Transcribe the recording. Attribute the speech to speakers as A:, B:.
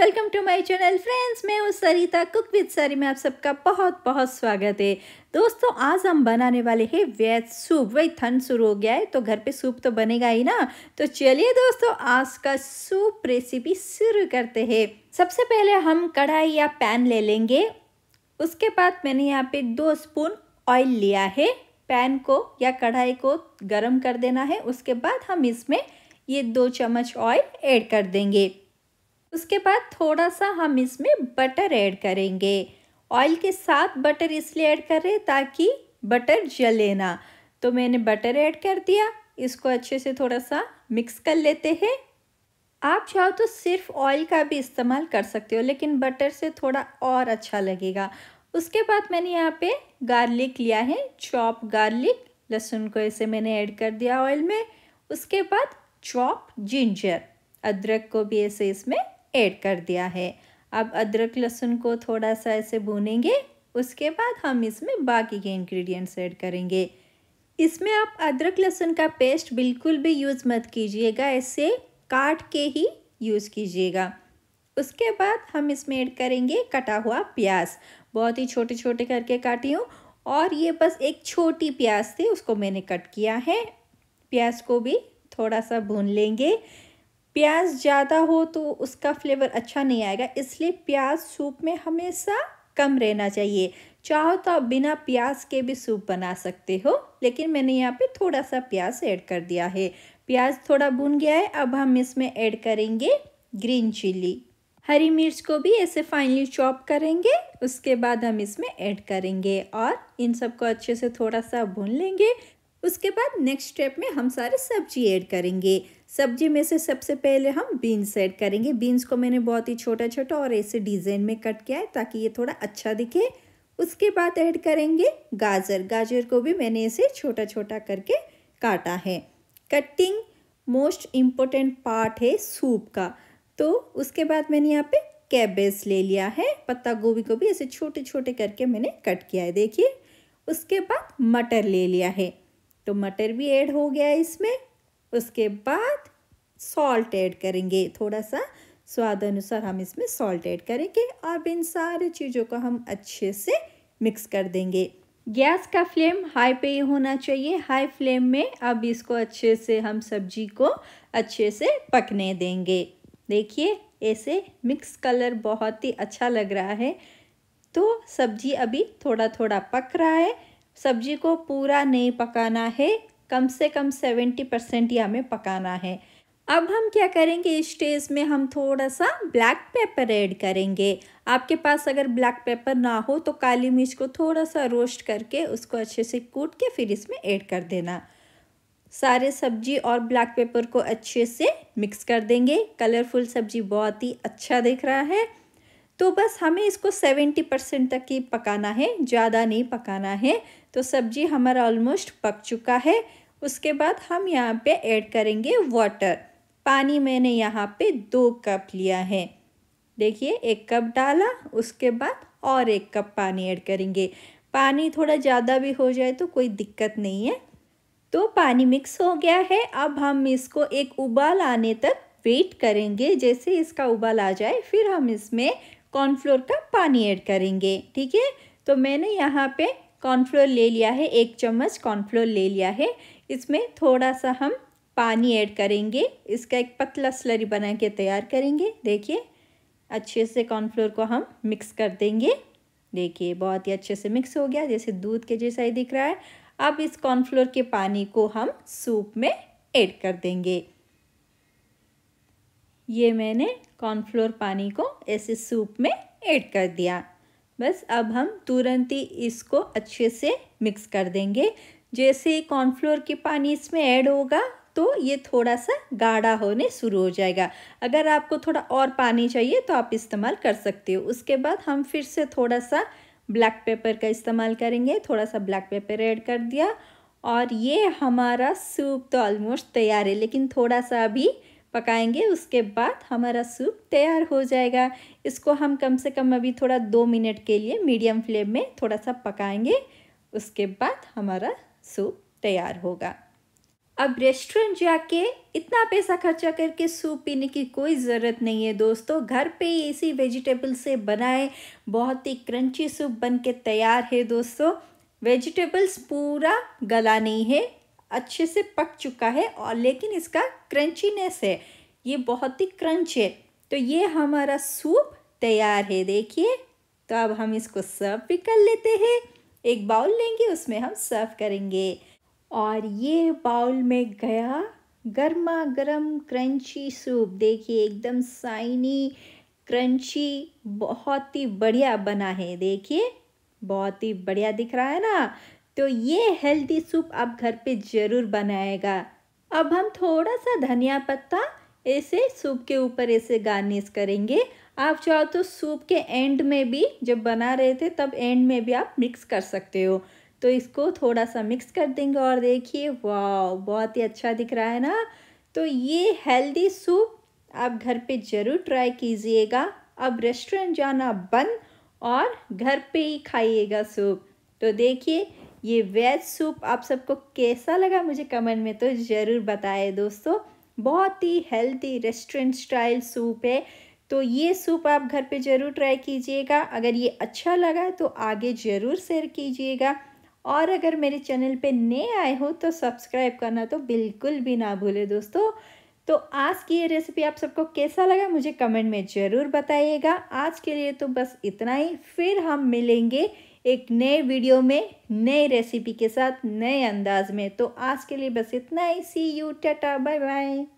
A: welcome to my channel friends मैं हूँ सरिता cook with सारी में आप सबका बहुत बहुत स्वागत है दोस्तों आज हम बनाने वाले हैं वेज सूप वही ठंड शुरू हो गया है तो घर पे सूप तो बनेगा ही ना तो चलिए दोस्तों आज का सूप रेसिपी शुरू करते हैं सबसे पहले हम कढ़ाई या पैन ले लेंगे उसके बाद मैंने यहाँ पे दो स्पून ऑयल लिया है पैन को या कढ़ाई को गर्म कर देना है उसके बाद हम इसमें ये दो चम्मच ऑयल ऐड कर देंगे उसके बाद थोड़ा सा हम इसमें बटर ऐड करेंगे ऑयल के साथ बटर इसलिए ऐड कर रहे हैं ताकि बटर जले ना तो मैंने बटर ऐड कर दिया इसको अच्छे से थोड़ा सा मिक्स कर लेते हैं आप चाहो तो सिर्फ ऑयल का भी इस्तेमाल कर सकते हो लेकिन बटर से थोड़ा और अच्छा लगेगा उसके बाद मैंने यहाँ पे गार्लिक लिया है चॉप गार्लिक लहसुन को ऐसे मैंने ऐड कर दिया ऑयल में उसके बाद चॉप जिंजर अदरक को भी ऐसे इसमें ऐड कर दिया है अब अदरक लहसुन को थोड़ा सा ऐसे भूनेंगे उसके बाद हम इसमें बाकी के इंग्रेडिएंट्स ऐड करेंगे इसमें आप अदरक लहसुन का पेस्ट बिल्कुल भी यूज़ मत कीजिएगा ऐसे काट के ही यूज़ कीजिएगा उसके बाद हम इसमें ऐड करेंगे कटा हुआ प्याज बहुत ही छोटे छोटे करके काटी हूँ और ये बस एक छोटी प्याज थी उसको मैंने कट किया है प्याज को भी थोड़ा सा भून लेंगे प्याज ज़्यादा हो तो उसका फ्लेवर अच्छा नहीं आएगा इसलिए प्याज सूप में हमेशा कम रहना चाहिए चाहो तो आप बिना प्याज के भी सूप बना सकते हो लेकिन मैंने यहाँ पे थोड़ा सा प्याज ऐड कर दिया है प्याज थोड़ा भुन गया है अब हम इसमें ऐड करेंगे ग्रीन चिली हरी मिर्च को भी ऐसे फाइनली चॉप करेंगे उसके बाद हम इसमें ऐड करेंगे और इन सबको अच्छे से थोड़ा सा भून लेंगे उसके बाद नेक्स्ट स्टेप में हम सारे सब्जी ऐड करेंगे सब्जी में से सबसे पहले हम बीन्स ऐड करेंगे बीन्स को मैंने बहुत ही छोटा छोटा और ऐसे डिज़ाइन में कट किया है ताकि ये थोड़ा अच्छा दिखे उसके बाद ऐड करेंगे गाजर गाजर को भी मैंने ऐसे छोटा छोटा करके काटा है कटिंग मोस्ट इम्पोर्टेंट पार्ट है सूप का तो उसके बाद मैंने यहाँ पे कैबेज ले लिया है पत्ता गोभी को भी ऐसे छोटे छोटे करके मैंने कट किया है देखिए उसके बाद मटर ले लिया है तो मटर भी ऐड हो गया इसमें उसके बाद सॉल्ट ऐड करेंगे थोड़ा सा स्वाद अनुसार हम इसमें सॉल्ट ऐड करेंगे और इन सारे चीज़ों को हम अच्छे से मिक्स कर देंगे गैस का फ्लेम हाई पे ही होना चाहिए हाई फ्लेम में अब इसको अच्छे से हम सब्जी को अच्छे से पकने देंगे देखिए ऐसे मिक्स कलर बहुत ही अच्छा लग रहा है तो सब्जी अभी थोड़ा थोड़ा पक रहा है सब्जी को पूरा नहीं पकाना है कम से कम सेवेंटी परसेंट ही हमें पकाना है अब हम क्या करेंगे इस स्टेज में हम थोड़ा सा ब्लैक पेपर ऐड करेंगे आपके पास अगर ब्लैक पेपर ना हो तो काली मिर्च को थोड़ा सा रोस्ट करके उसको अच्छे से कूट के फिर इसमें ऐड कर देना सारे सब्जी और ब्लैक पेपर को अच्छे से मिक्स कर देंगे कलरफुल सब्जी बहुत ही अच्छा दिख रहा है तो बस हमें इसको सेवेंटी परसेंट तक ही पकाना है ज़्यादा नहीं पकाना है तो सब्जी हमारा ऑलमोस्ट पक चुका है उसके बाद हम यहाँ पे ऐड करेंगे वाटर पानी मैंने यहाँ पे दो कप लिया है देखिए एक कप डाला उसके बाद और एक कप पानी ऐड करेंगे पानी थोड़ा ज़्यादा भी हो जाए तो कोई दिक्कत नहीं है तो पानी मिक्स हो गया है अब हम इसको एक उबाल आने तक वेट करेंगे जैसे इसका उबाल आ जाए फिर हम इसमें कॉर्नफ्लोर का पानी ऐड करेंगे ठीक है तो मैंने यहाँ पे कॉर्नफ्लोर ले लिया है एक चम्मच कॉर्नफ्लोर ले लिया है इसमें थोड़ा सा हम पानी ऐड करेंगे इसका एक पतला स्लरी बना के तैयार करेंगे देखिए अच्छे से कॉर्नफ्लोर को हम मिक्स कर देंगे देखिए बहुत ही अच्छे से मिक्स हो गया जैसे दूध के जैसा ही दिख रहा है अब इस कॉर्नफ्लोर के पानी को हम सूप में ऐड कर देंगे ये मैंने कॉर्नफ्लोर पानी को ऐसे सूप में ऐड कर दिया बस अब हम तुरंत ही इसको अच्छे से मिक्स कर देंगे जैसे कॉर्नफ्लोर के पानी इसमें ऐड होगा तो ये थोड़ा सा गाढ़ा होने शुरू हो जाएगा अगर आपको थोड़ा और पानी चाहिए तो आप इस्तेमाल कर सकते हो उसके बाद हम फिर से थोड़ा सा ब्लैक पेपर का इस्तेमाल करेंगे थोड़ा सा ब्लैक पेपर ऐड कर दिया और ये हमारा सूप तो ऑलमोस्ट तैयार है लेकिन थोड़ा सा अभी पकाएंगे उसके बाद हमारा सूप तैयार हो जाएगा इसको हम कम से कम अभी थोड़ा दो मिनट के लिए मीडियम फ्लेम में थोड़ा सा पकाएंगे उसके बाद हमारा सूप तैयार होगा अब रेस्टोरेंट जाके इतना पैसा खर्चा करके सूप पीने की कोई ज़रूरत नहीं है दोस्तों घर पे ही इसी वेजिटेबल से बनाए बहुत ही क्रंची सूप बन के तैयार है दोस्तों वेजिटेबल्स पूरा गला नहीं है अच्छे से पक चुका है और लेकिन इसका क्रंचीनेस है ये बहुत ही क्रंच है तो ये हमारा सूप तैयार है देखिए तो अब हम इसको सर्व भी कर लेते हैं एक बाउल लेंगे उसमें हम सर्व करेंगे और ये बाउल में गया गर्मा गर्म क्रंची सूप देखिए एकदम साइनी क्रंची बहुत ही बढ़िया बना है देखिए बहुत ही बढ़िया दिख रहा है ना तो ये हेल्दी सूप आप घर पे ज़रूर बनाएगा अब हम थोड़ा सा धनिया पत्ता ऐसे सूप के ऊपर ऐसे गार्निश करेंगे आप चाहो तो सूप के एंड में भी जब बना रहे थे तब एंड में भी आप मिक्स कर सकते हो तो इसको थोड़ा सा मिक्स कर देंगे और देखिए वाह बहुत ही अच्छा दिख रहा है ना तो ये हेल्दी सूप आप घर पे ज़रूर ट्राई कीजिएगा अब रेस्टोरेंट जाना बंद और घर पे ही खाइएगा सूप तो देखिए ये वेज सूप आप सबको कैसा लगा मुझे कमेंट में तो ज़रूर बताएं दोस्तों बहुत ही हेल्थी रेस्टोरेंट स्टाइल सूप है तो ये सूप आप घर पे ज़रूर ट्राई कीजिएगा अगर ये अच्छा लगा तो आगे ज़रूर शेयर कीजिएगा और अगर मेरे चैनल पे नए आए हो तो सब्सक्राइब करना तो बिल्कुल भी ना भूले दोस्तों तो आज की ये रेसिपी आप सबको कैसा लगा मुझे कमेंट में ज़रूर बताइएगा आज के लिए तो बस इतना ही फिर हम मिलेंगे एक नए वीडियो में नए रेसिपी के साथ नए अंदाज में तो आज के लिए बस इतना ही see you tata bye bye